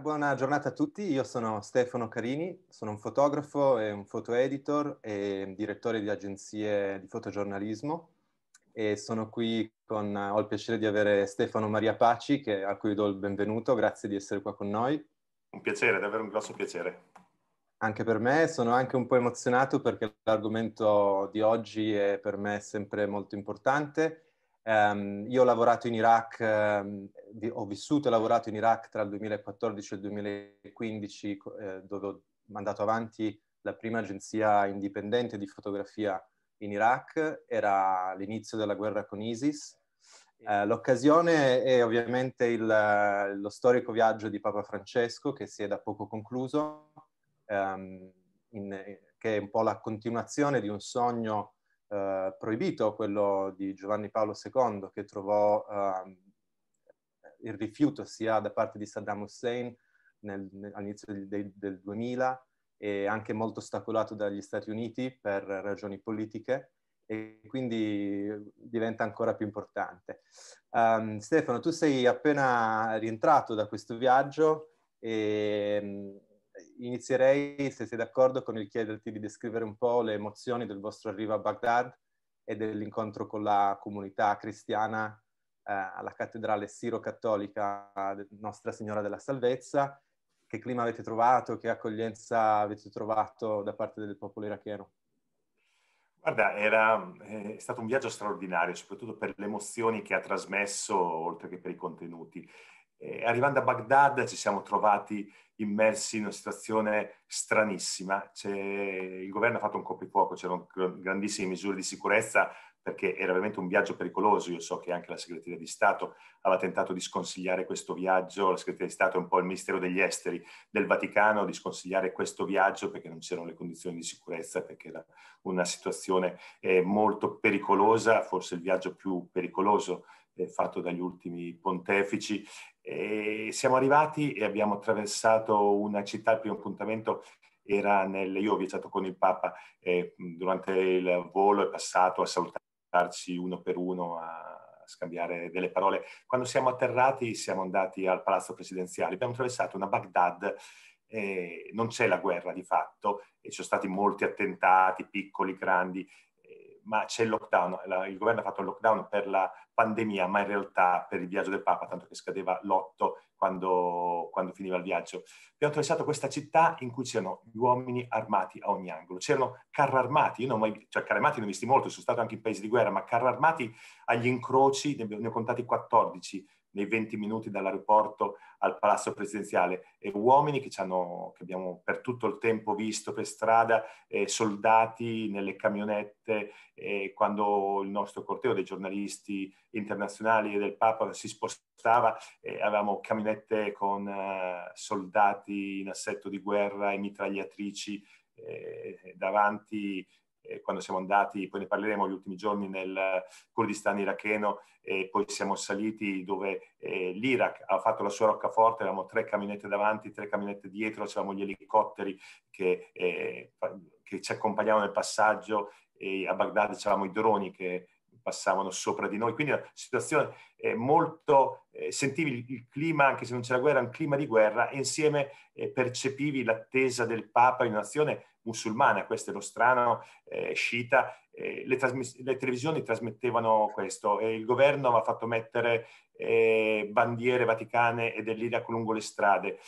Buona giornata a tutti, io sono Stefano Carini, sono un fotografo e un foto editor e direttore di agenzie di fotogiornalismo e sono qui con, ho il piacere di avere Stefano Maria Paci che, a cui do il benvenuto, grazie di essere qua con noi. Un piacere, davvero un grosso piacere. Anche per me, sono anche un po' emozionato perché l'argomento di oggi è per me sempre molto importante Um, io ho lavorato in Iraq, um, ho vissuto e lavorato in Iraq tra il 2014 e il 2015, eh, dove ho mandato avanti la prima agenzia indipendente di fotografia in Iraq, era l'inizio della guerra con ISIS. Eh, l'occasione è ovviamente il, lo storico viaggio di Papa Francesco che si è da poco concluso, um, in, eh, che è un po' la continuazione di un sogno eh, proibito, quello di Giovanni Paolo II, che trovò eh, il rifiuto sia da parte di Saddam Hussein nel, all'inizio del, del 2000 e anche molto ostacolato dagli Stati Uniti per ragioni politiche e quindi diventa ancora più importante. Um, Stefano, tu sei appena rientrato da questo viaggio e inizierei, se sei d'accordo, con il chiederti di descrivere un po' le emozioni del vostro arrivo a Baghdad e dell'incontro con la comunità cristiana eh, alla cattedrale siro-cattolica Nostra Signora della Salvezza. Che clima avete trovato, che accoglienza avete trovato da parte del popolo iracheno? Guarda, era, eh, è stato un viaggio straordinario, soprattutto per le emozioni che ha trasmesso, oltre che per i contenuti. Eh, arrivando a Baghdad ci siamo trovati immersi in una situazione stranissima. C'è, il governo ha fatto un coprifuoco, c'erano grandissime misure di sicurezza perché era veramente un viaggio pericoloso. Io so che anche la segreteria di Stato aveva tentato di sconsigliare questo viaggio, la segreteria di Stato è un po' il Ministero degli Esteri del Vaticano, di sconsigliare questo viaggio perché non c'erano le condizioni di sicurezza, perché era una situazione eh, molto pericolosa, forse il viaggio più pericoloso eh, fatto dagli ultimi pontefici e ehm, siamo arrivati e abbiamo attraversato una città, il primo appuntamento era nel... Io ho viaggiato con il Papa eh, durante il volo è passato a salutarci uno per uno, a scambiare delle parole. Quando siamo atterrati siamo andati al Palazzo Presidenziale, abbiamo attraversato una Baghdad eh, non c'è la guerra di fatto, e ci sono stati molti attentati, piccoli, grandi, ma c'è il lockdown, la, il governo ha fatto il lockdown per la pandemia, ma in realtà per il viaggio del Papa, tanto che scadeva l'otto quando, quando finiva il viaggio. Abbiamo attraversato questa città in cui c'erano gli uomini armati a ogni angolo, c'erano carri armati, io non ho mai, cioè carri armati ne ho visti molto, sono stato anche in paesi di guerra, ma carri armati agli incroci, ne ho contati 14, nei 20 minuti dall'aeroporto al palazzo presidenziale e uomini che, hanno, che abbiamo per tutto il tempo visto per strada, eh, soldati nelle camionette, eh, quando il nostro corteo dei giornalisti internazionali e del Papa si spostava, eh, avevamo camionette con eh, soldati in assetto di guerra e mitragliatrici eh, davanti eh, quando siamo andati, poi ne parleremo gli ultimi giorni nel Kurdistan iracheno e poi siamo saliti dove eh, l'Iraq ha fatto la sua roccaforte, avevamo tre camionette davanti, tre camionette dietro, c'erano gli elicotteri che, eh, che ci accompagnavano nel passaggio e a Baghdad c'erano i droni che passavano sopra di noi. Quindi una situazione eh, molto, eh, sentivi il clima, anche se non c'era guerra, un clima di guerra, e insieme eh, percepivi l'attesa del Papa in un'azione musulmana, questo è lo strano, eh, sciita, eh, le, trasmis- le, televisioni trasmettevano questo, e il governo aveva fatto mettere eh, bandiere vaticane e dell'Iraq lungo le strade.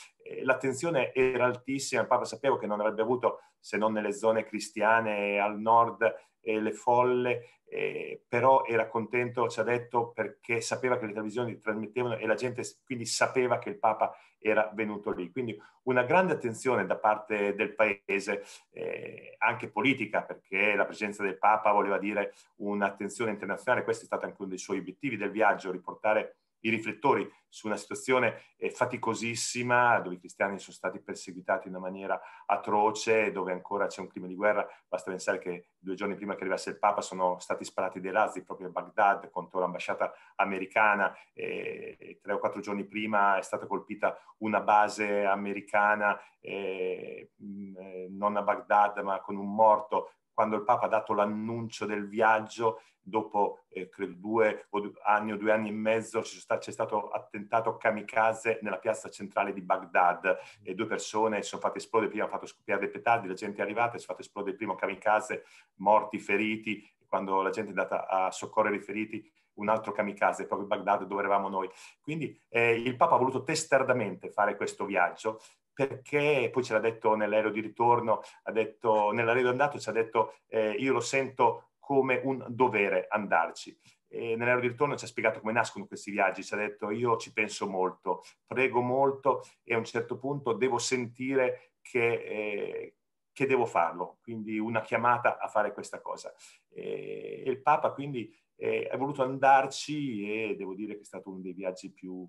l'attenzione era altissima, il Papa sapeva che non avrebbe avuto, se non nelle zone cristiane al nord, eh, le folle, eh, però era contento, ci ha detto, perché sapeva che le televisioni trasmettevano e la gente quindi sapeva che il Papa era venuto lì. Quindi una grande attenzione da parte del Paese, eh, anche politica, perché la presenza del Papa voleva dire un'attenzione internazionale, questo è stato anche uno dei suoi obiettivi del viaggio, riportare i riflettori su una situazione eh, faticosissima dove i cristiani sono stati perseguitati in una maniera atroce, dove ancora c'è un clima di guerra. Basta pensare che due giorni prima che arrivasse il Papa sono stati sparati dei razzi proprio a Baghdad contro l'ambasciata americana eh, tre o quattro giorni prima è stata colpita una base americana eh, eh non a Baghdad ma con un morto quando il Papa ha dato l'annuncio del viaggio, dopo eh, credo due o due anni o due anni e mezzo c'è, sta, c'è stato attentato kamikaze nella piazza centrale di Baghdad e due persone si sono fatte esplodere, prima ha fatto scoppiare dei petardi, la gente è arrivata e si è fatto esplodere il primo kamikaze, morti, feriti, quando la gente è andata a soccorrere i feriti un altro kamikaze, proprio Baghdad dove eravamo noi. Quindi eh, il Papa ha voluto testardamente fare questo viaggio perché poi ce l'ha detto nell'aereo di ritorno, ha detto, nell'aereo andato ci ha detto eh, io lo sento come un dovere andarci. E nell'aereo di ritorno ci ha spiegato come nascono questi viaggi, ci ha detto io ci penso molto, prego molto e a un certo punto devo sentire che, eh, che devo farlo, quindi una chiamata a fare questa cosa. E, il Papa quindi eh, è voluto andarci e devo dire che è stato uno dei viaggi più,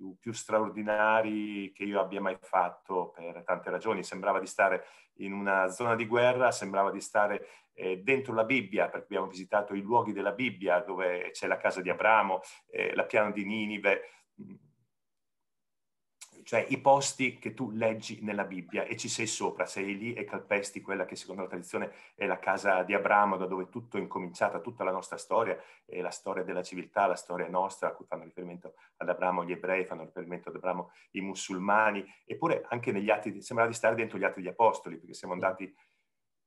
più, più, straordinari che io abbia mai fatto per tante ragioni. Sembrava di stare in una zona di guerra, sembrava di stare eh, dentro la Bibbia, perché abbiamo visitato i luoghi della Bibbia dove c'è la casa di Abramo, eh, la piana di Ninive cioè i posti che tu leggi nella Bibbia e ci sei sopra, sei lì e calpesti quella che secondo la tradizione è la casa di Abramo, da dove tutto è incominciato, tutta la nostra storia, e la storia della civiltà, la storia nostra, a cui fanno riferimento ad Abramo gli ebrei, fanno riferimento ad Abramo i musulmani, eppure anche negli atti, sembra di stare dentro gli atti degli apostoli, perché siamo andati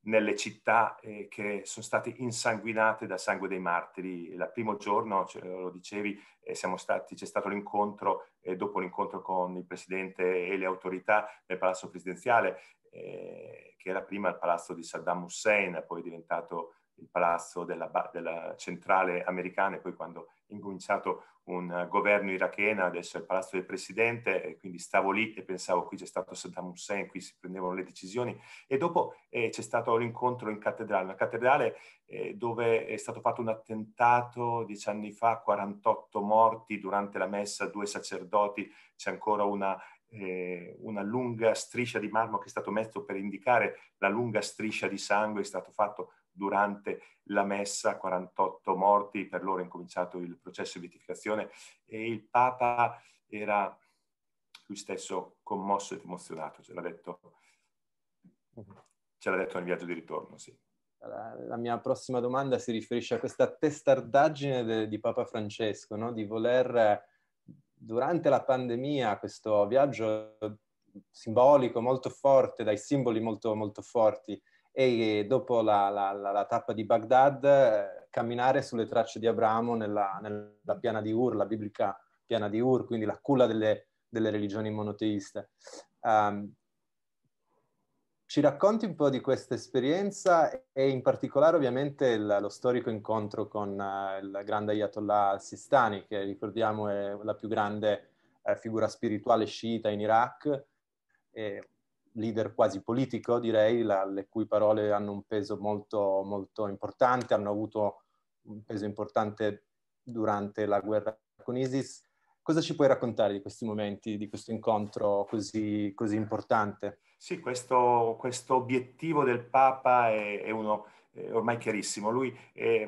nelle città eh, che sono state insanguinate dal sangue dei martiri. Il primo giorno, cioè, lo dicevi, eh, stati, c'è stato l'incontro eh, dopo l'incontro con il Presidente e le autorità nel Palazzo Presidenziale, eh, che era prima il Palazzo di Saddam Hussein, poi diventato il palazzo della, della centrale americana e poi quando è incominciato un eh, governo iracheno, adesso è il palazzo del presidente, quindi stavo lì e pensavo qui c'è stato Saddam Hussein, qui si prendevano le decisioni e dopo eh, c'è stato l'incontro in cattedrale, una cattedrale eh, dove è stato fatto un attentato dieci anni fa, 48 morti durante la messa, due sacerdoti, c'è ancora una, eh, una lunga striscia di marmo che è stato messo per indicare la lunga striscia di sangue, è stato fatto durante la messa, 48 morti, per loro è incominciato il processo di vitificazione e il Papa era lui stesso commosso ed emozionato, ce l'ha detto, ce l'ha detto nel viaggio di ritorno, sì. La mia prossima domanda si riferisce a questa testardaggine de, di Papa Francesco, no? di voler, durante la pandemia, questo viaggio simbolico molto forte, dai simboli molto, molto forti, e eh, dopo la, la, la, la tappa di Baghdad eh, camminare sulle tracce di Abramo nella, nella, piana di Ur, la biblica piana di Ur, quindi la culla delle, delle religioni monoteiste. Um, ci racconti un po' di questa esperienza e in particolare ovviamente il, lo storico incontro con uh, il grande Ayatollah Sistani, che ricordiamo è la più grande uh, figura spirituale sciita in Iraq, e leader quasi politico, direi, la, le cui parole hanno un peso molto, molto importante, hanno avuto un peso importante durante la guerra con ISIS. Cosa ci puoi raccontare di questi momenti, di questo incontro così, così importante? Sì, questo, questo, obiettivo del Papa è, è uno è ormai chiarissimo. Lui è,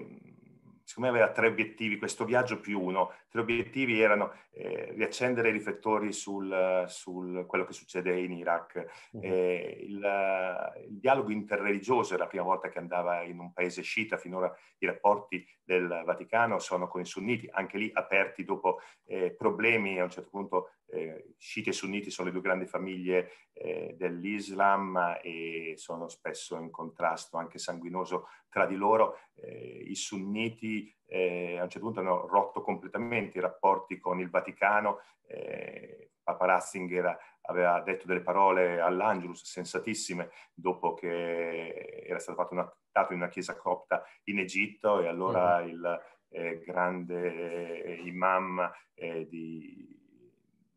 secondo me aveva tre obiettivi, questo viaggio più uno, tre obiettivi erano eh, riaccendere i riflettori su quello che succede in Iraq, mm-hmm. eh, il, il, dialogo interreligioso era la prima volta che andava in un paese sciita, finora i rapporti del Vaticano sono con i sunniti, anche lì aperti dopo eh, problemi a un certo punto eh, sciiti e sunniti sono le due grandi famiglie eh, dell'Islam e sono spesso in contrasto anche sanguinoso tra di loro. Eh, I sunniti eh, a un certo punto hanno rotto completamente i rapporti con il Vaticano. Eh, Papa Ratzinger aveva detto delle parole all'Angelus sensatissime dopo che era stato fatto un attentato in una chiesa copta in Egitto e allora mm-hmm. il eh, grande imam di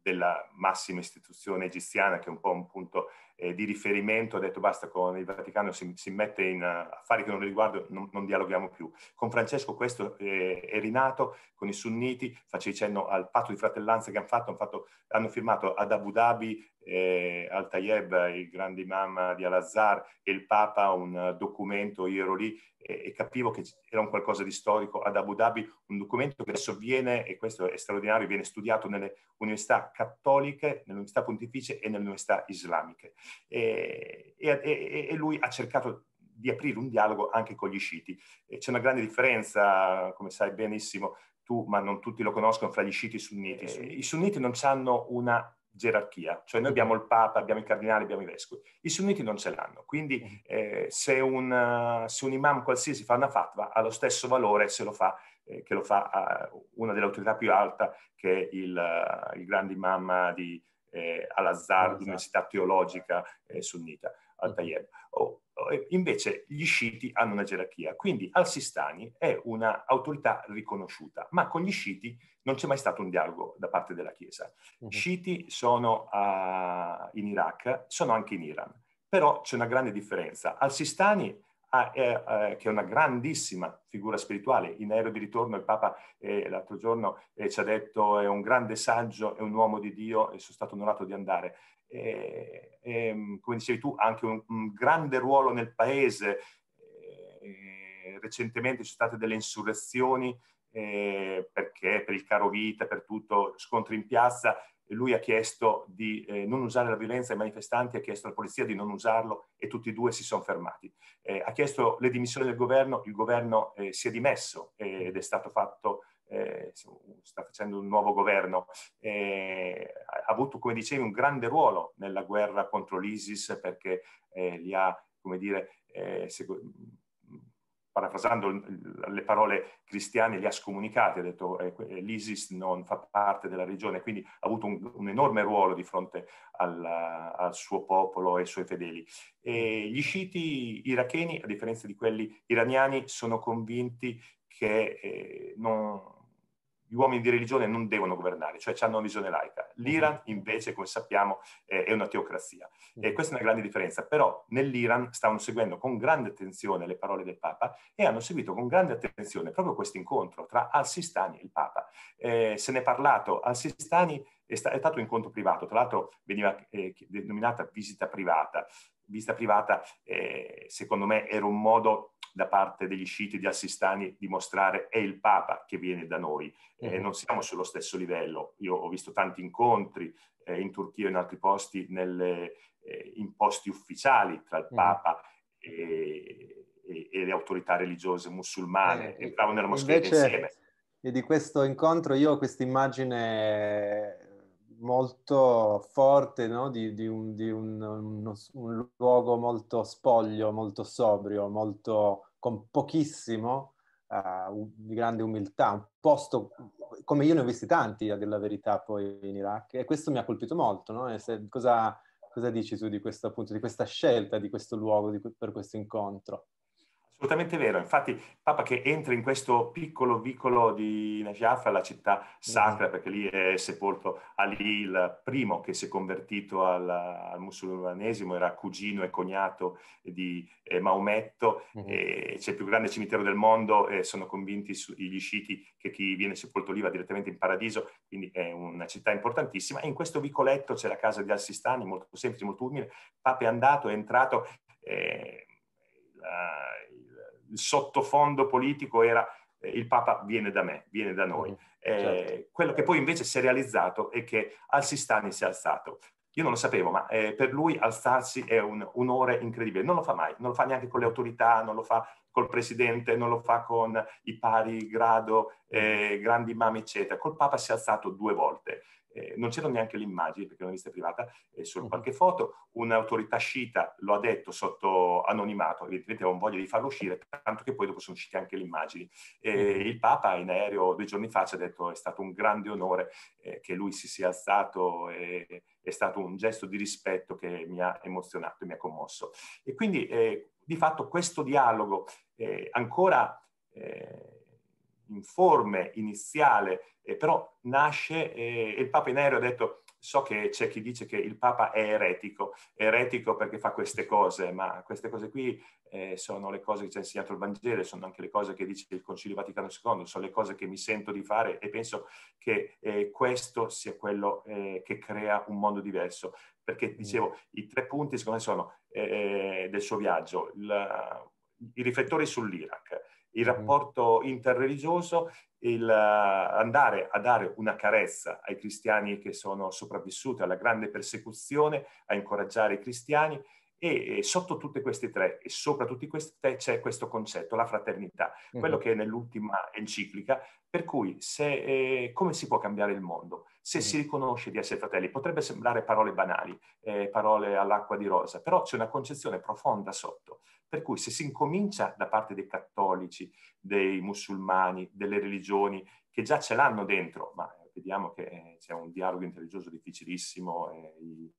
della massima istituzione egiziana, che è un po' un punto eh, di riferimento, ha detto basta con il Vaticano, si, si mette in uh, affari che non riguardano, non, non, dialoghiamo più. Con Francesco questo eh, è rinato, con i sunniti, faccio cenno al patto di fratellanza che hanno fatto, hanno, fatto, hanno firmato ad Abu Dhabi eh, Al-Tayeb, il grande imam di Al-Azhar e il Papa, un documento, io ero lì eh, e capivo che era un qualcosa di storico ad Abu Dhabi, un documento che adesso viene, e questo è straordinario, viene studiato nelle università cattoliche, nelle università pontificie e nelle università islamiche e, e, e lui ha cercato di aprire un dialogo anche con gli sciiti. C'è una grande differenza, come sai benissimo tu, ma non tutti lo conoscono, fra gli sciiti e i sunniti. Eh, I sunniti non hanno una gerarchia, cioè noi mm. abbiamo il Papa, abbiamo i cardinali, abbiamo i vescovi. I sunniti non ce l'hanno, quindi mm. eh, se, un, se, un, imam qualsiasi fa una fatwa ha lo stesso valore se lo fa, eh, che lo fa una delle autorità più alte, che è il, il grande imam di, eh, al-Azhar, l'università esatto. teologica eh, sunnita, al Tayeb. Oh, oh, invece gli sciiti hanno una gerarchia, quindi al-Sistani è un'autorità riconosciuta, ma con gli sciiti non c'è mai stato un dialogo da parte della Chiesa. Gli mm-hmm. Sciiti sono uh, in Iraq, sono anche in Iran, però c'è una grande differenza. Al-Sistani Ah, eh, eh, che è una grandissima figura spirituale. In aereo di ritorno il Papa eh, l'altro giorno eh, ci ha detto è un grande saggio, è un uomo di Dio e sono stato onorato di andare. E, eh, e, ehm, come dicevi tu, ha anche un, un, grande ruolo nel paese. Eh, recentemente ci sono state delle insurrezioni perché per il caro vita, per tutto, scontri in piazza lui ha chiesto di eh, non usare la violenza ai manifestanti, ha chiesto alla polizia di non usarlo e tutti e due si sono fermati. Eh, ha chiesto le dimissioni del governo, il governo eh, si è dimesso eh, ed è stato fatto, eh, sta facendo un nuovo governo. Eh, ha avuto, come dicevi, un grande ruolo nella guerra contro l'ISIS perché li ha, come dire, eh, parafrasando le parole cristiane, li ha scomunicati, ha detto eh, eh l'ISIS non fa parte della regione, quindi ha avuto un, un enorme ruolo di fronte alla, al, suo popolo e ai suoi fedeli. E gli sciiti iracheni, a differenza di quelli iraniani, sono convinti che eh, non, gli uomini di religione non devono governare, cioè hanno una visione laica. Mhm. L'Iran invece, come sappiamo, è una teocrazia. Mhm. E questa è una grande differenza, però nell'Iran stavano seguendo con grande attenzione le parole del Papa e hanno seguito con grande attenzione proprio questo incontro tra al-Sistani e il Papa. Eh, se ne è parlato, al-Sistani è, sta, è stato un incontro privato, tra l'altro veniva eh, denominata visita privata. Visita privata, eh, secondo me, era un modo da parte degli sciiti di Al-Sistani dimostrare è il Papa che viene da noi, eh, mm-hmm. non siamo sullo stesso livello. Io ho visto tanti incontri eh, in Turchia e in altri posti, nelle, eh, in posti ufficiali tra il mm-hmm. Papa e, e, e le autorità religiose musulmane, eh, entravano nella moschea insieme. E di questo incontro io ho questa immagine molto forte no? di, di, un, di un, uno, un, luogo molto spoglio, molto sobrio, molto, con pochissimo uh, di grande umiltà, un posto come io ne ho visti tanti, a dire la verità, poi in Iraq e questo mi ha colpito molto. No? Se, cosa, cosa, dici tu di, questo, appunto, di questa scelta, di questo luogo di, per questo incontro? Assolutamente vero, infatti Papa che entra in questo piccolo vicolo di Najaf, la città sacra, mm-hmm. perché lì è sepolto Ali, il primo che si è convertito al, al musulmanesimo, era cugino e cognato di eh, Maometto, mm-hmm. eh, c'è il più grande cimitero del mondo, e sono convinti su, gli sciiti che chi viene sepolto lì va direttamente in paradiso, quindi è una città importantissima. E in questo vicoletto c'è la casa di Al-Sistani, molto semplice, molto umile, Papa è andato, è entrato. Eh, la, il sottofondo politico era eh, il Papa viene da me, viene da noi. Mhm, eh, certo. Quello che poi invece si è realizzato è che Al-Sistani si è alzato. Io non lo sapevo, ma eh, per lui alzarsi è un, onore incredibile. Non lo fa mai, non lo fa neanche con le autorità, non lo fa col presidente, non lo fa con i pari grado, mhm. eh, grandi mami, eccetera. Col Papa si è alzato due volte eh, non c'erano neanche le immagini perché è una privata, eh, solo qualche foto, un'autorità sciita lo ha detto sotto anonimato, evidentemente avevano voglia di farlo uscire, tanto che poi dopo sono uscite anche le immagini. Eh, il Papa in aereo due giorni fa ci ha detto è stato un grande onore eh, che lui si sia alzato e è stato un gesto di rispetto che mi ha emozionato e mi ha commosso. E quindi eh, di fatto questo dialogo eh, ancora informe, iniziale, eh, però nasce eh, e il Papa in aereo ha detto so che c'è chi dice che il Papa è eretico, è eretico perché fa queste cose, ma queste cose qui eh, sono le cose che ci ha insegnato il Vangelo, sono anche le cose che dice il Concilio Vaticano II, sono le cose che mi sento di fare e penso che eh, questo sia quello eh, che crea un mondo diverso. Perché mm. dicevo, i tre punti secondo me sono eh, eh, del suo viaggio, la, i riflettori sull'Iraq, il mm-hmm. rapporto interreligioso, il eh, andare a dare una carezza ai cristiani che sono sopravvissuti alla grande persecuzione, a incoraggiare i cristiani e sotto tutte queste tre e sopra tutti questi tre c'è questo concetto, la fraternità, mm-hmm. quello uh-huh. che è nell'ultima enciclica, per cui se, eh, come si può cambiare il mondo? Se uh-huh. si riconosce di essere fratelli, potrebbe sembrare parole banali, eh, parole all'acqua di rosa, però c'è una concezione profonda sotto per cui se si incomincia da parte dei cattolici, dei musulmani, delle religioni che già ce l'hanno dentro, ma eh, vediamo che eh, c'è un dialogo interreligioso difficilissimo, eh, i,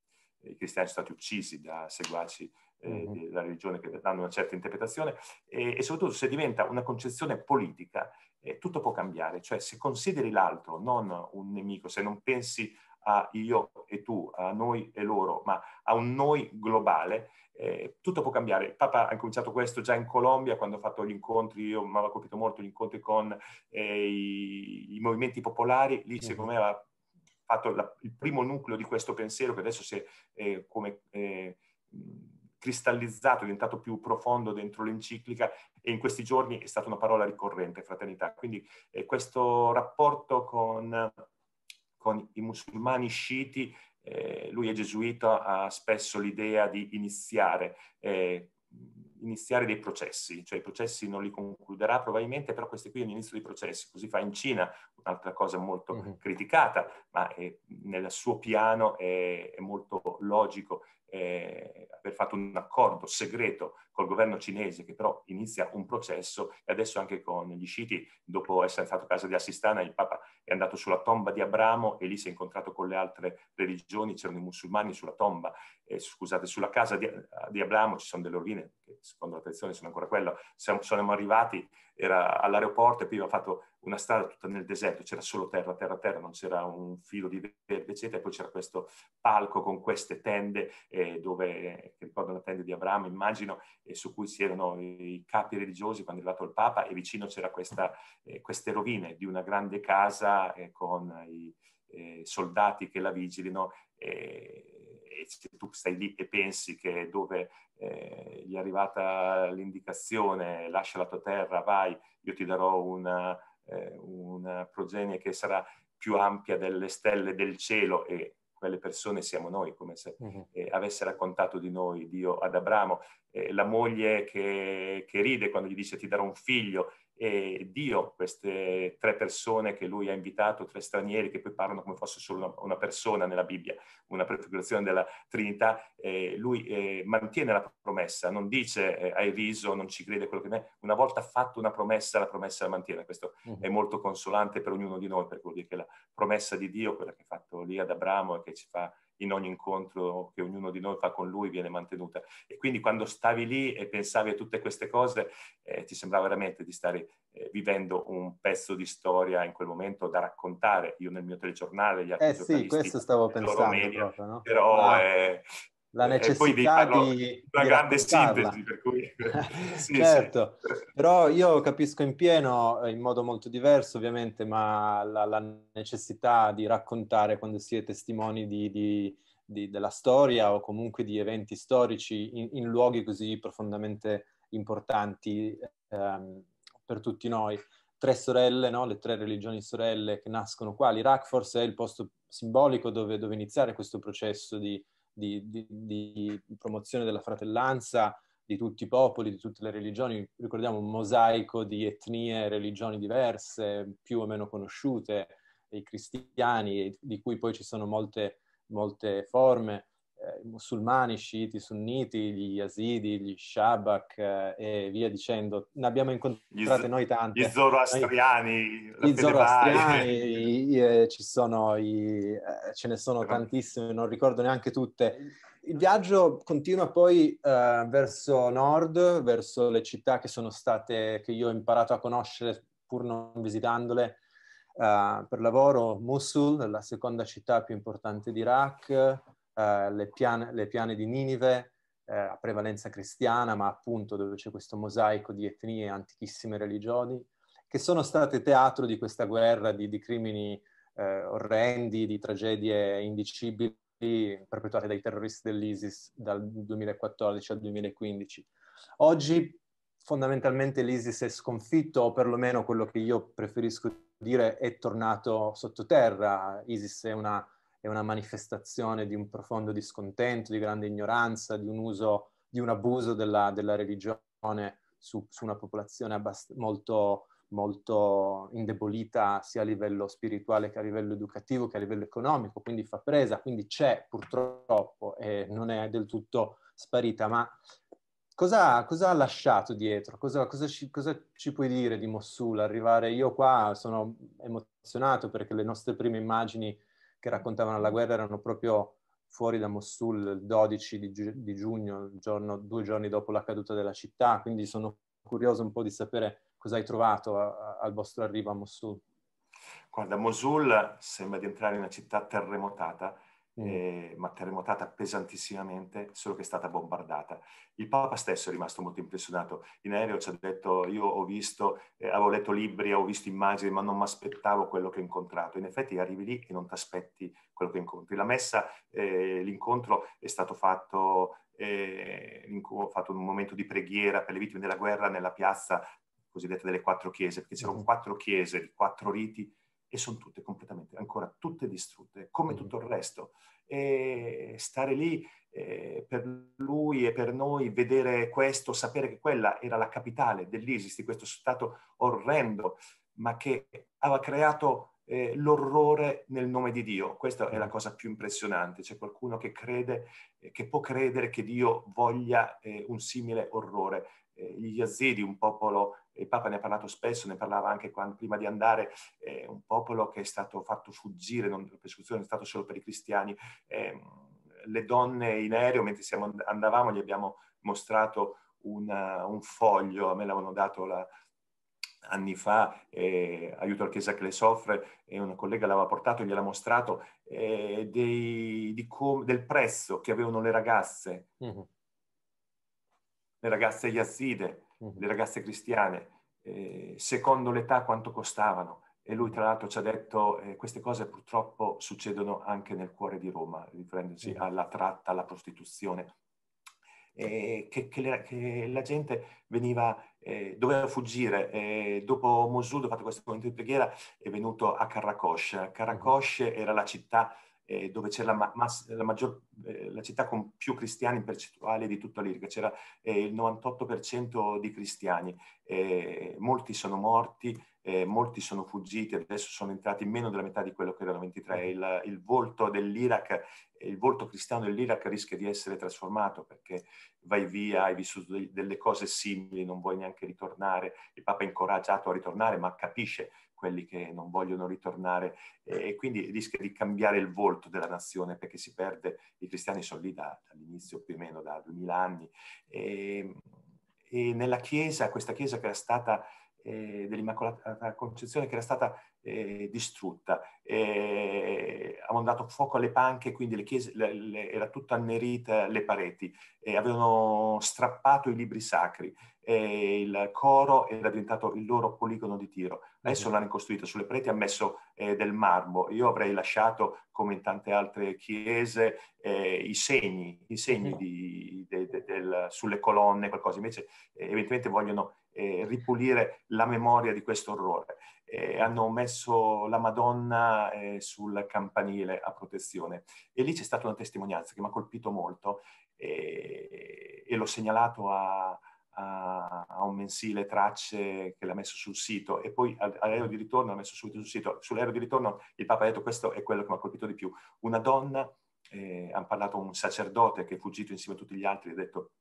i, cristiani sono stati uccisi da seguaci eh, mm-hmm. della religione che danno una certa interpretazione, e, e soprattutto se diventa una concezione politica, eh, tutto può cambiare, cioè se consideri l'altro non un nemico, se non pensi a io e tu, a noi e loro, ma a un noi globale, eh, tutto può cambiare. Papa ha cominciato questo già in Colombia quando ha fatto gli incontri, io mi aveva colpito molto gli incontri con eh, i, i, movimenti popolari, lì secondo me ha fatto la, il primo nucleo di questo pensiero che adesso si è eh, come cristallizzato, è diventato più profondo dentro l'enciclica e in questi giorni è stata una parola ricorrente, fraternità. Quindi eh, questo rapporto con con i musulmani sciiti, eh, lui è gesuita, ha spesso l'idea di iniziare, eh, iniziare, dei processi, cioè i processi non li concluderà probabilmente, però questi qui è un inizio dei processi, così fa in Cina, un'altra cosa molto mm-hmm. criticata, ma è, eh, nel suo piano è, è molto logico eh, aver fatto un accordo segreto col governo cinese che però inizia un processo e adesso anche con gli sciiti, dopo essere stato a casa di Assistana, il Papa è andato sulla tomba di Abramo e lì si è incontrato con le altre religioni, c'erano i musulmani sulla tomba, eh, scusate, sulla casa di, di, Abramo ci sono delle rovine, che secondo la tradizione sono ancora quello, siamo, siamo arrivati, era all'aeroporto e poi ha fatto una strada tutta nel deserto, c'era solo terra, terra, terra, non c'era un filo di verde, eccetera, e poi c'era questo palco con queste tende eh, dove, che ricordano la tenda di Abramo, immagino, eh, su cui si erano i capi religiosi quando è arrivato il Papa e vicino c'era questa, eh, queste rovine di una grande casa eh, con i eh, soldati che la vigilino eh, e se tu stai lì e pensi che dove gli è arrivata l'indicazione lascia la tua terra, vai, io ti darò una, eh, una progenie che sarà più ampia delle stelle del cielo e quelle persone siamo noi, come se mhm. eh, avesse raccontato di noi Dio ad Abramo, eh, la moglie che, che, ride quando gli dice ti darò un figlio, e Dio, queste tre persone che lui ha invitato, tre stranieri che poi parlano come fosse solo una, persona nella Bibbia, una prefigurazione della Trinità, eh, lui eh, mantiene la promessa, non dice eh, hai riso, non ci crede quello che è, una volta fatta una promessa, la promessa la mantiene, questo mm-hmm. è molto consolante per ognuno di noi, perché vuol dire che la promessa di Dio, quella che ha fatto lì ad Abramo e che ci fa in ogni incontro che ognuno di noi fa con lui viene mantenuta. E quindi quando stavi lì e pensavi a tutte queste cose, eh, ti sembrava veramente di stare eh, vivendo un pezzo di storia in quel momento da raccontare. Io nel mio telegiornale, gli altri eh sì, questo stavo pensando media, proprio, no? Però ah. eh, la necessità di, di... Una grande sintesi, per cui... sì, certo, sì. però io capisco in pieno, eh, in modo molto diverso ovviamente, ma la, la necessità di raccontare quando si è testimoni di, di, di, della storia o comunque di eventi storici in, in luoghi così profondamente importanti ehm, per tutti noi. Tre sorelle, no? le tre religioni sorelle che nascono qua. L'Iraq forse è il posto simbolico dove, dove iniziare questo processo di di, di, di promozione della fratellanza di tutti i popoli, di tutte le religioni, ricordiamo un mosaico di etnie e religioni diverse, più o meno conosciute, i cristiani, di cui poi ci sono molte, molte forme eh, musulmani, sciiti, sunniti, gli yazidi, gli shabak eh, e via dicendo. Ne abbiamo incontrate noi tante. Gli zoroastriani. gli zoroastriani, i, i, eh, ci sono i, eh, ce ne sono tantissime, non ricordo neanche tutte. Il viaggio continua poi eh, verso nord, verso le città che sono state, che io ho imparato a conoscere pur non visitandole, eh, per lavoro, Mosul, la seconda città più importante d'Iraq, eh, le, piane, le, piane, di Ninive, eh, a prevalenza cristiana, ma appunto dove c'è questo mosaico di etnie e antichissime religioni, che sono state teatro di questa guerra di, di crimini eh, orrendi, di tragedie indicibili perpetuate dai terroristi dell'ISIS dal 2014 al 2015. Oggi fondamentalmente l'ISIS è sconfitto, o perlomeno quello che io preferisco dire è tornato sottoterra. ISIS è una è una manifestazione di un profondo discontento, di grande ignoranza, di un uso, di un abuso della, della religione su, su, una popolazione abbast- molto, molto indebolita sia a livello spirituale che a livello educativo che a livello economico, quindi fa presa, quindi c'è purtroppo e non è del tutto sparita, ma cosa, cosa ha lasciato dietro? Cosa, cosa, ci, cosa, ci, puoi dire di Mossul? Arrivare io qua sono emozionato perché le nostre prime immagini che raccontavano la guerra erano proprio fuori da Mosul il 12 di, gi- di giugno, giorno, due giorni dopo la caduta della città, quindi sono curioso un po' di sapere cosa hai trovato a- al vostro arrivo a Mosul. Guarda, Mosul sembra di entrare in una città terremotata eh, ma terremotata pesantissimamente, solo che è stata bombardata. Il Papa stesso è rimasto molto impressionato. In aereo ci ha detto, io ho visto, eh, avevo letto libri, ho visto immagini, ma non mi aspettavo quello che ho incontrato. In effetti arrivi lì e non ti aspetti quello che incontri. La messa, eh, l'incontro è stato fatto, eh, Ho fatto un momento di preghiera per le vittime della guerra nella piazza cosiddetta delle quattro chiese, perché c'erano quattro chiese, quattro riti e sono tutte completamente, ancora tutte distrutte, come tutto il resto. E stare lì eh, per lui e per noi, vedere questo, sapere che quella era la capitale dell'ISIS, di questo stato orrendo, ma che aveva creato eh, l'orrore nel nome di Dio. Questa è la cosa più impressionante. C'è qualcuno che crede, eh, che può credere che Dio voglia eh, un simile orrore. Eh, gli Yazidi, un popolo, il Papa ne ha parlato spesso, ne parlava anche quando, prima di andare, eh, un popolo che è stato fatto fuggire, non, la persecuzione è stata solo per i cristiani. Eh, le donne in aereo, mentre siamo, andavamo, gli abbiamo mostrato una, uh, un foglio, a me l'avevano dato la, anni fa, eh, aiuto al Chiesa che le soffre, e una collega l'aveva portato e gliel'ha mostrato, eh, dei, com- del prezzo che avevano le ragazze. Mm-hmm le ragazze yazide, mhm. le ragazze cristiane, eh, secondo l'età quanto costavano. E lui tra l'altro ci ha detto eh, queste cose purtroppo succedono anche nel cuore di Roma, riferendosi alla tratta, alla prostituzione. E che, che, le, che, la gente veniva, eh, doveva fuggire. Eh, dopo Mosul, ho fatto questo momento di preghiera, è venuto a Carracosh. Mhm. Carracosh era la città eh, dove c'è la, la, maggior, eh, la, città con più cristiani in percentuale di tutta l'Irga, c'era eh, il 98% di cristiani, eh, molti sono morti, eh, molti sono fuggiti, adesso sono entrati meno della metà di quello che erano 23, mm. il, il volto dell'Iraq, il volto cristiano dell'Iraq rischia di essere trasformato perché vai via, hai vissuto delle cose simili, non vuoi neanche ritornare, il Papa è incoraggiato a ritornare ma capisce quelli che non vogliono ritornare e quindi rischia di cambiare il volto della nazione perché si perde, i cristiani sono lì da, dall'inizio più o meno, da 2000 anni. E, ehm, e, nella chiesa, questa chiesa che era stata eh, dell'Immacolata Concezione, che era stata eh, distrutta, eh, avevano dato fuoco alle panche, quindi le chiese, le, le, era tutta annerita le pareti, e avevano strappato i libri sacri, eh, il coro era diventato il loro poligono di tiro. Adesso mhm. l'hanno ricostruito sulle pareti, ha messo eh, del marmo. Io avrei lasciato, come in tante altre chiese, eh, i segni, i segni di, de, de, del, sulle colonne, qualcosa. Invece eh, evidentemente vogliono eh, ripulire la memoria di questo orrore eh, hanno messo la Madonna eh, sul campanile a protezione. E lì c'è stata una testimonianza che mi ha colpito molto e, e l'ho segnalato a, a, a, un mensile tracce che l'ha messo sul sito e poi all'aereo di ritorno l'ha messo subito sul sito. Sull'aereo di ritorno il Papa ha detto questo è quello che mi ha colpito di più. Una donna, eh, hanno parlato un sacerdote che è fuggito insieme a tutti gli altri, ha detto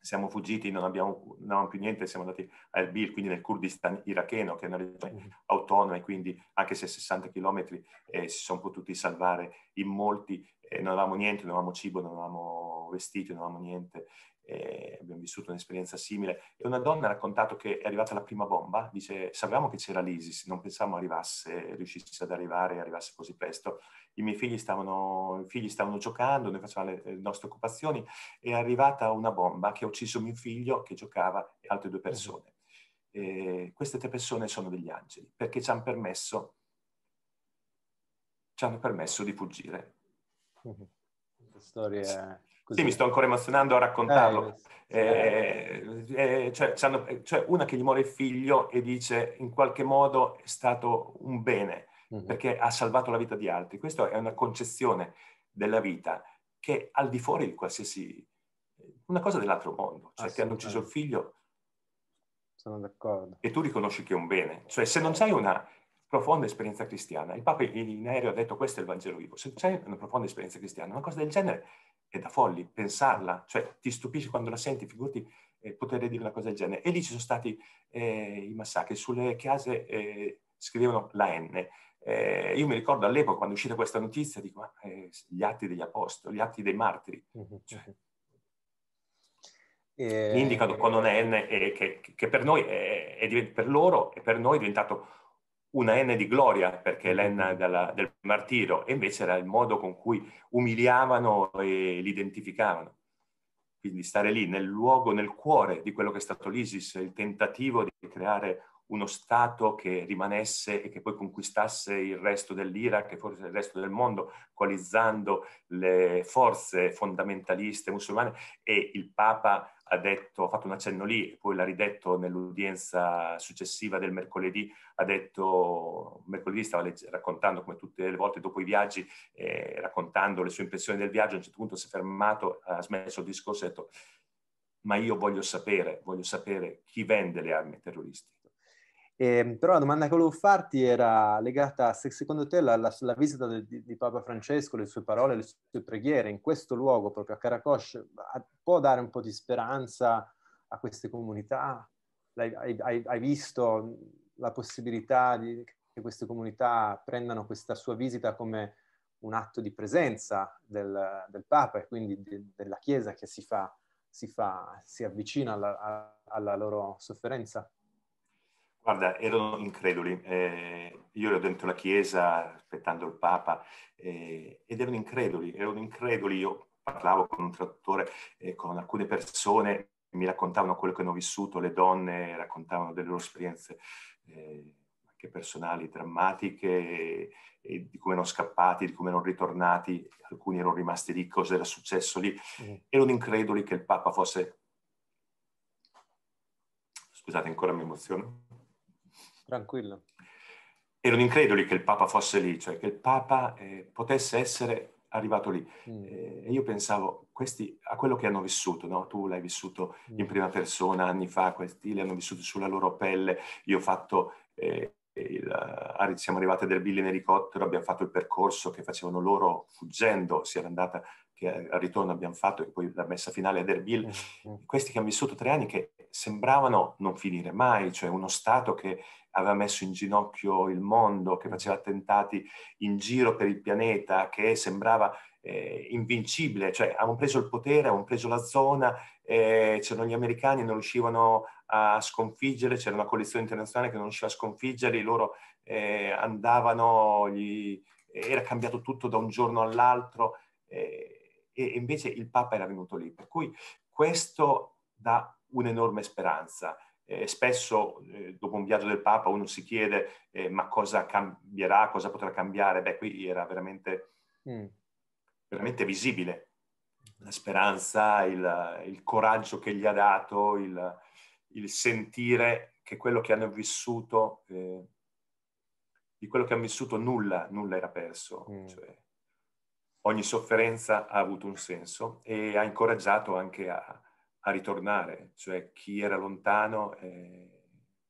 siamo fuggiti, non abbiamo, non abbiamo, più niente, siamo andati a Erbil, quindi nel Kurdistan iracheno, che è una regione autonoma e quindi anche se a 60 chilometri eh, si sono potuti salvare in molti, eh, non avevamo niente, non avevamo cibo, non avevamo vestiti, non avevamo niente eh, abbiamo vissuto un'esperienza simile, e una donna ha raccontato che è arrivata la prima bomba, dice sapevamo che c'era l'ISIS, non pensavamo arrivasse, riuscisse ad arrivare arrivasse così presto. I miei figli stavano, figli stavano giocando, noi facevamo le, le, nostre occupazioni, è arrivata una bomba che ha ucciso mio figlio che giocava e altre due persone. E queste tre persone sono degli angeli perché ci hanno permesso, ci hanno permesso di fuggire. Storie Così. Sì, mi sto ancora emozionando a raccontarlo. Eh, eh, eh, eh, cioè, cioè, una che gli muore il figlio e dice in qualche modo è stato un bene mm-hmm. perché ha salvato la vita di altri. Questa è una concezione della vita che al di fuori di qualsiasi... una cosa dell'altro mondo. Cioè ti hanno ucciso il figlio sono d'accordo. E tu riconosci che è un bene. Cioè, se non hai una profonda esperienza cristiana, il Papa in aereo ha detto questo è il Vangelo vivo, se non c'hai una profonda esperienza cristiana, una cosa del genere è da folli pensarla, cioè ti stupisci quando la senti, figurati eh, poter dire una cosa del genere. E lì ci sono stati eh, i massacri, sulle case eh, scrivevano la N. Eh, io mi ricordo all'epoca quando è uscita questa notizia, dico, ma eh, gli atti degli apostoli, gli atti dei martiri. Mm-hmm, cioè, indicano con una N che, che per, noi è, è, per loro e per noi è diventato una N di gloria, perché è l'Enna mm-hmm. del martiro, e invece era il modo con cui umiliavano e l'identificavano. Quindi stare lì nel luogo, nel cuore di quello che è stato l'ISIS, il tentativo di creare uno Stato che rimanesse e che poi conquistasse il resto dell'Iraq e forse il resto del mondo, coalizzando le forze fondamentaliste musulmane e il Papa ha, detto, ha fatto un accenno lì e poi l'ha ridetto nell'udienza successiva del mercoledì, ha detto, mercoledì stava legge, raccontando come tutte le volte dopo i viaggi, eh, raccontando le sue impressioni del viaggio, a un certo punto si è fermato, ha smesso il discorso e ha detto ma io voglio sapere, voglio sapere chi vende le armi ai terroristi eh, però la domanda che volevo farti era legata se secondo te la, la, la visita di, di, Papa Francesco, le sue parole, le sue preghiere in questo luogo, proprio a Caracosce, può dare un po' di speranza a queste comunità? Hai, hai, hai visto la possibilità di, che queste comunità prendano questa sua visita come un atto di presenza del, del Papa e quindi di, della Chiesa che si, fa, si, fa, si avvicina alla, alla loro sofferenza? Guarda, erano increduli. Eh, io ero dentro la chiesa aspettando il Papa eh, ed erano increduli, erano increduli. Io parlavo con un traduttore, eh, con alcune persone, mi raccontavano quello che hanno vissuto, le donne raccontavano delle loro esperienze eh, anche personali, drammatiche, di come erano scappati, di come erano ritornati, alcuni erano rimasti lì, cosa era successo lì. Mm. Erano increduli che il Papa fosse... Scusate, ancora mi emoziono Tranquillo. Erano increduli che il Papa fosse lì, cioè che il Papa eh, potesse essere arrivato lì. Mm. Eh, e io pensavo, questi, a quello che hanno vissuto, no? tu l'hai vissuto mm. in prima persona anni fa, questi li hanno vissuti sulla loro pelle, io ho fatto... Eh, il, ah, siamo arrivati ad Bill in elicottero, abbiamo fatto il percorso che facevano loro fuggendo, sia l'andata che al ritorno abbiamo fatto, e poi la messa finale a Derbil. Mm, mm Questi che hanno vissuto tre anni che sembravano non finire mai, cioè uno Stato che aveva messo in ginocchio il mondo, che faceva attentati in giro per il pianeta, che sembrava eh, invincibile, cioè avevano preso il potere, avevano preso la zona, eh, c'erano gli americani che non riuscivano a sconfiggere, c'era una coalizione internazionale che non riusciva a sconfiggerli, loro eh, andavano, gli... era cambiato tutto da un giorno all'altro eh, e invece il Papa era venuto lì. Per cui questo dà un'enorme speranza. Eh, spesso eh, dopo un viaggio del Papa uno si chiede eh, ma cosa cambierà, cosa potrà cambiare. Beh, qui era veramente, mm. veramente visibile la speranza, il, il, coraggio che gli ha dato, il, il sentire che quello che hanno vissuto, eh, di quello che hanno vissuto nulla, nulla era perso. Mm. Cioè, ogni sofferenza ha avuto un senso e ha incoraggiato anche a, a ritornare, cioè chi era lontano, eh,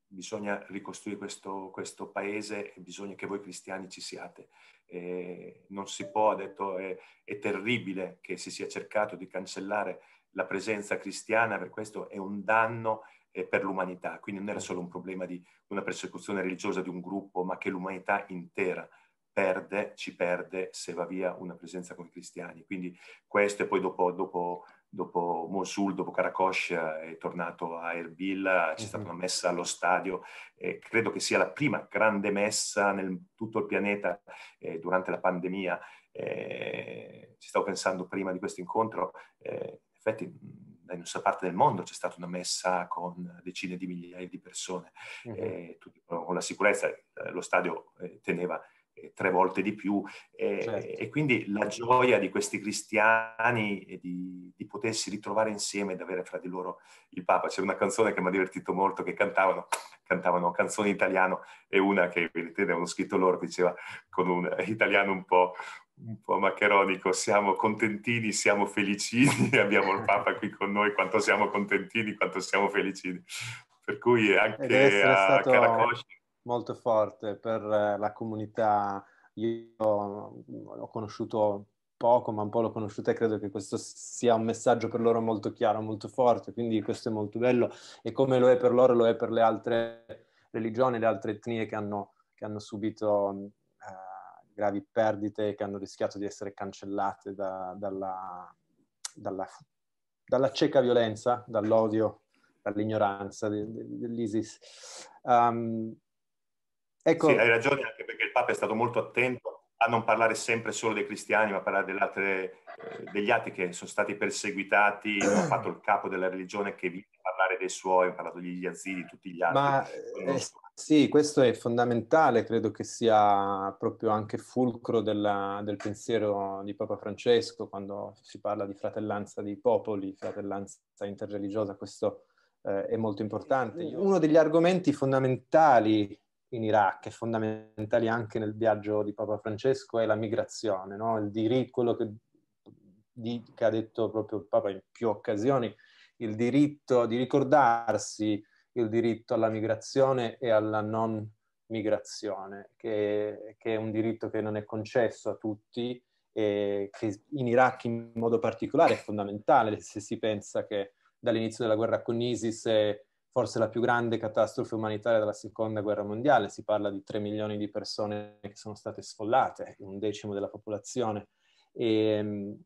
bisogna ricostruire questo, questo, paese e bisogna che voi cristiani ci siate. Eh, non si può, ha detto, è, è terribile che si sia cercato di cancellare la presenza cristiana, per questo è un danno eh, per l'umanità. Quindi non era solo un problema di una persecuzione religiosa di un gruppo, ma che l'umanità intera perde, ci perde se va via una presenza con i cristiani. Quindi questo e poi dopo, dopo, dopo Mosul dopo Karakosh eh, è tornato a Erbil, eh, c'è stata mhm. una messa allo stadio, eh, credo che sia la prima grande messa nel tutto il pianeta eh, durante la pandemia, eh, ci stavo pensando prima di questo incontro, eh, in effetti in questa parte del mondo c'è stata una messa con decine di migliaia di persone, mm-hmm. tutti, con la sicurezza, lo stadio teneva tre volte di più. E, certo. e, quindi la gioia di questi cristiani e di, di potersi ritrovare insieme ed avere fra di loro il Papa. C'è una canzone che mi ha divertito molto, che cantavano, cantavano canzoni italiano e una che avevano scritto loro che diceva con un italiano un po', un po' maccheronico, siamo contentini, siamo felicini, abbiamo il Papa qui con noi, quanto siamo contentini, quanto siamo felicini. Per cui anche a stato... Caracosci molto forte per eh, la comunità. Io l'ho mm, conosciuto poco, ma un po' l'ho conosciuta e credo che questo sia un messaggio per loro molto chiaro, molto forte, quindi questo è molto bello e come lo è per loro lo è per le altre religioni, le altre etnie che hanno, che hanno subito mm, eh, gravi perdite, che hanno rischiato di essere cancellate da, dalla, dalla, dalla, cieca violenza, dall'odio, dall'ignoranza de, de, dell'ISIS. Um, Ecco. Sì, hai ragione anche perché il Papa è stato molto attento a non parlare sempre solo dei cristiani, ma parlare altre, eh, degli altri che sono stati perseguitati, ha fatto il capo della religione che vive a parlare dei suoi, ha parlato degli yazidi, tutti gli altri. Ma, eh, sì, questo è fondamentale, credo che sia proprio anche fulcro della, del pensiero di Papa Francesco quando si parla di fratellanza dei popoli, fratellanza interreligiosa, questo eh, è molto importante. Uno degli argomenti fondamentali in Iraq, e fondamentali anche nel viaggio di Papa Francesco, è la migrazione, no? il diritto, quello che, di, che, ha detto proprio il Papa in più occasioni, il diritto di ricordarsi il diritto alla migrazione e alla non migrazione, che, che è un diritto che non è concesso a tutti e che in Iraq in modo particolare è fondamentale se si pensa che dall'inizio della guerra con ISIS è forse la più grande catastrofe umanitaria della seconda guerra mondiale, si parla di 3 milioni di persone che sono state sfollate, un decimo della popolazione. E ehm,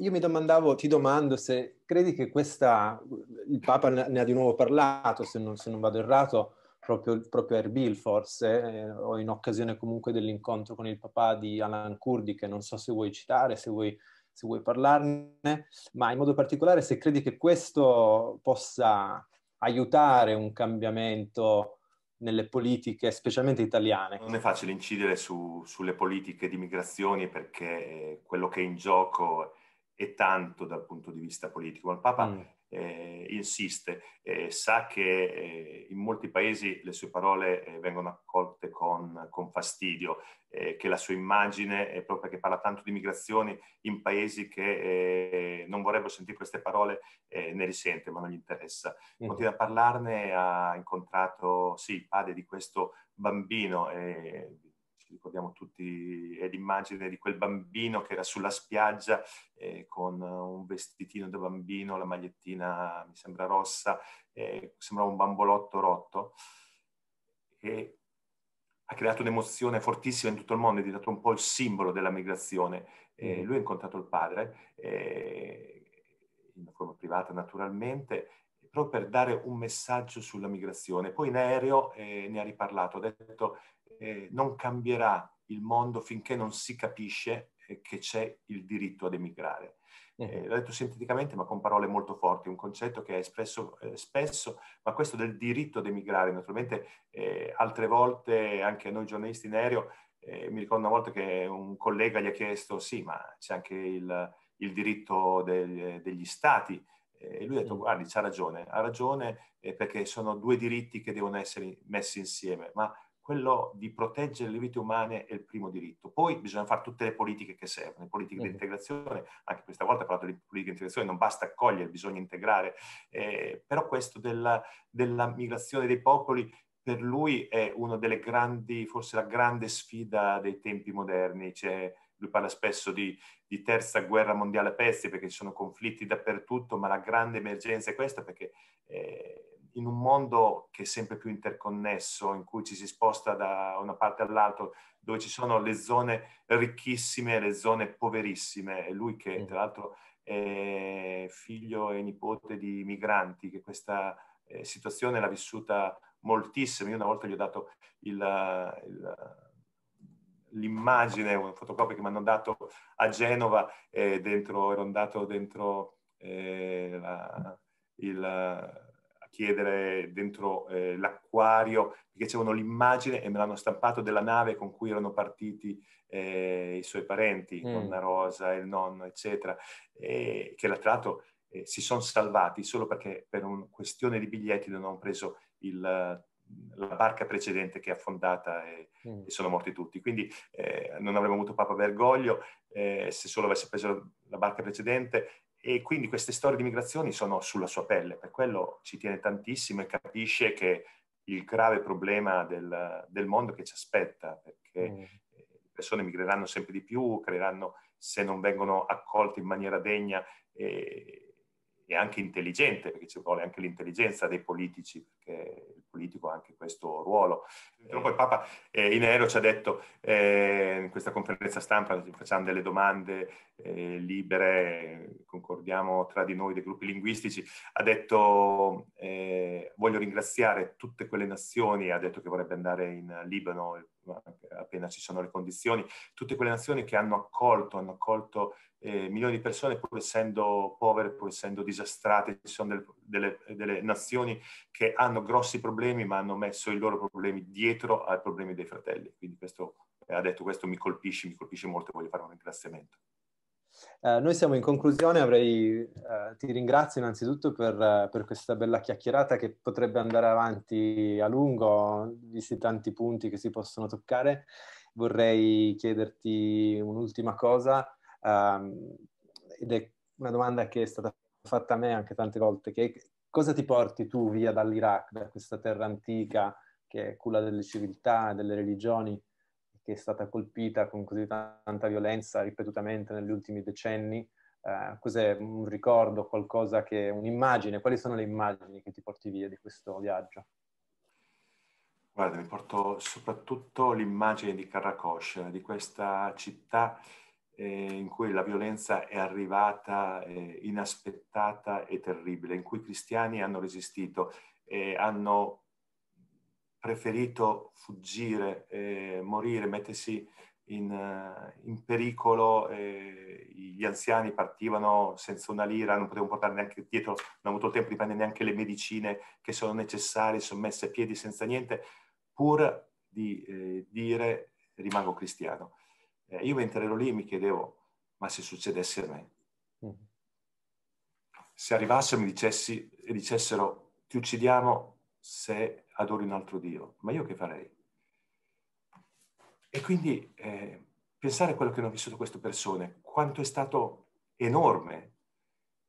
io mi domandavo, ti domando se credi che questa, il Papa ne ha di nuovo parlato, se non, se non vado errato, proprio, proprio a Erbil forse, eh, o in occasione comunque dell'incontro con il papà di Alan Kurdi, che non so se vuoi citare, se vuoi se vuoi parlarne, ma in modo particolare se credi che questo possa aiutare un cambiamento nelle politiche, specialmente italiane. Non è facile incidere su, sulle politiche di migrazioni perché quello che è in gioco è tanto dal punto di vista politico. Il Papa mm eh, insiste, eh, sa che eh, in molti paesi le sue parole eh, vengono accolte con, con fastidio, eh, che la sua immagine, è proprio perché parla tanto di migrazioni, in paesi che non vorrebbero sentire queste parole ne risente, ma non gli interessa. Mm. Continua a parlarne, ha incontrato sì, il padre di questo bambino. Eh, ci ricordiamo tutti, è l'immagine di quel bambino che era sulla spiaggia eh, con un vestitino da bambino, la magliettina mi sembra rossa, eh, sembrava un bambolotto rotto. E ha creato un'emozione fortissima in tutto il mondo, è diventato un po' il simbolo della migrazione. Eh, mm-hmm. lui ha incontrato il padre, eh, in forma privata naturalmente, proprio per dare un messaggio sulla migrazione. Poi in aereo eh, ne ha riparlato, ha detto eh, non cambierà il mondo finché non si capisce eh, che c'è il diritto ad emigrare. Mm. Eh, l'ho detto sinteticamente ma con parole molto forti, un concetto che è espresso eh, spesso, ma questo del diritto ad emigrare, naturalmente eh, altre volte anche noi giornalisti in aereo, eh, mi ricordo una volta che un collega gli ha chiesto sì ma c'è anche il, il diritto del, degli stati eh, e lui ha detto mm. guardi c'ha ragione, ha ragione perché sono due diritti che devono essere messi insieme, ma quello di proteggere le vite umane è il primo diritto. Poi bisogna fare tutte le politiche che servono, le politiche mm. di mhm. integrazione, anche questa volta ho parlato di politiche di integrazione, non basta accogliere, bisogna integrare, eh, però questo della, della migrazione dei popoli per lui è una delle grandi, forse la grande sfida dei tempi moderni. Cioè, lui parla spesso di, di, terza guerra mondiale a pezzi perché ci sono conflitti dappertutto, ma la grande emergenza è questa perché eh, in un mondo che è sempre più interconnesso, in cui ci si sposta da una parte all'altra, dove ci sono le zone ricchissime e le zone poverissime, e lui che tra l'altro è figlio e nipote di migranti, che questa eh, situazione l'ha vissuta moltissimo. Io una volta gli ho dato il, il l'immagine, una fotocopia che mi hanno dato a Genova, eh, dentro, ero andato dentro eh, la, il chiedere dentro eh, l'acquario, perché c'erano l'immagine e me l'hanno stampato della nave con cui erano partiti eh, i suoi parenti, mm. nonna Rosa, il nonno, eccetera, e, che tra l'altro eh, si sono salvati solo perché per una questione di biglietti non hanno preso il, la barca precedente che è affondata e, mm. e sono morti tutti. Quindi eh, non avremmo avuto Papa Bergoglio eh, se solo avesse preso la barca precedente e quindi queste storie di migrazioni sono sulla sua pelle, per quello ci tiene tantissimo e capisce che il grave problema del, del mondo che ci aspetta, perché mm. le persone migreranno sempre di più, creeranno, se non vengono accolte in maniera degna, eh, e anche intelligente, perché ci vuole anche l'intelligenza dei politici, perché il politico ha anche questo ruolo. Purtroppo poi Papa eh, in aereo ci ha detto eh, in questa conferenza stampa, facciamo delle domande eh, libere, concordiamo tra di noi dei gruppi linguistici, ha detto eh, voglio ringraziare tutte quelle nazioni, ha detto che vorrebbe andare in Libano, appena ci sono le condizioni, tutte quelle nazioni che hanno accolto, hanno accolto eh, milioni di persone pur essendo povere, pur essendo disastrate, ci sono del, delle, delle, nazioni che hanno grossi problemi ma hanno messo i loro problemi dietro ai problemi dei fratelli. Quindi questo, eh, ha detto questo mi colpisce, mi colpisce molto e voglio fare un ringraziamento. Eh, noi siamo in conclusione, avrei, eh, ti ringrazio innanzitutto per, eh, per, questa bella chiacchierata che potrebbe andare avanti a lungo, visti tanti punti che si possono toccare. Vorrei chiederti un'ultima cosa, ehm, ed è una domanda che è stata fatta a me anche tante volte, che cosa ti porti tu via dall'Iraq, da questa terra antica che è culla delle civiltà, delle religioni? che è stata colpita con così tanta violenza ripetutamente negli ultimi decenni? Uh, cos'è un ricordo, qualcosa che, un'immagine? Quali sono le immagini che ti porti via di questo viaggio? Guarda, mi porto soprattutto l'immagine di Karakosh, di questa città eh, in cui la violenza è arrivata eh, inaspettata e terribile, in cui i cristiani hanno resistito e hanno preferito fuggire, eh, morire, mettersi in, eh, in pericolo, eh, gli anziani partivano senza una lira, non potevano portare neanche dietro, non hanno avuto il tempo di prendere neanche le medicine che sono necessarie, sono messe a piedi senza niente, pur di eh, dire rimango cristiano. Eh, io mentre ero lì mi chiedevo, ma se succedesse a me? Mm. Se arrivassero e mi dicessi, dicessero ti uccidiamo se adori un altro Dio, ma io che farei? E quindi eh, pensare a quello che hanno vissuto queste persone, quanto è stato enorme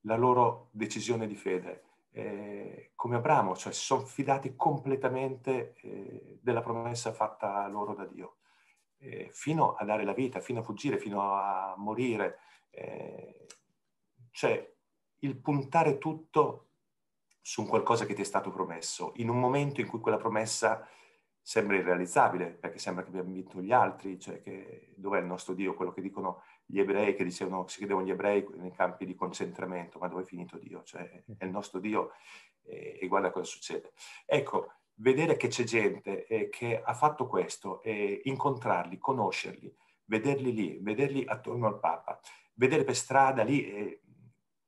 la loro decisione di fede, eh, come Abramo, cioè si sono fidati completamente eh, della promessa fatta loro da Dio, eh, fino a dare la vita, fino a fuggire, fino a morire. Eh, cioè il puntare tutto su un qualcosa che ti è stato promesso, in un momento in cui quella promessa sembra irrealizzabile, perché sembra che abbiamo vinto gli altri, cioè che dov'è il nostro Dio, quello che dicono gli ebrei, che dicevano, si credevano gli ebrei nei campi di concentramento, ma dove è finito Dio? Cioè è il nostro Dio e, e guarda cosa succede. Ecco, vedere che c'è gente eh, che ha fatto questo, eh, incontrarli, conoscerli, vederli lì, vederli attorno al Papa, vedere per strada lì... Eh,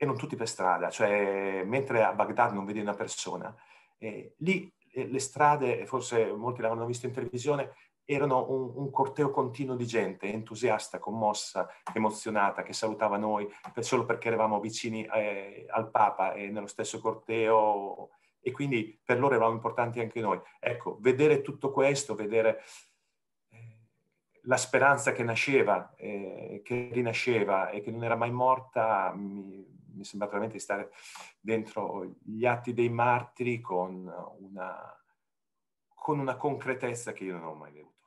e non tutti per strada, cioè mentre a Baghdad non vedi una persona, eh, lì le strade, forse molti l'avranno visto in televisione, erano un, un, corteo continuo di gente entusiasta, commossa, emozionata, che salutava noi per, solo perché eravamo vicini eh, al Papa e nello stesso corteo e quindi per loro eravamo importanti anche noi. Ecco, vedere tutto questo, vedere eh, la speranza che nasceva, eh, che rinasceva e che non era mai morta, mi, mi sembra veramente di stare dentro gli atti dei martiri con una, con una concretezza che io non ho mai avuto.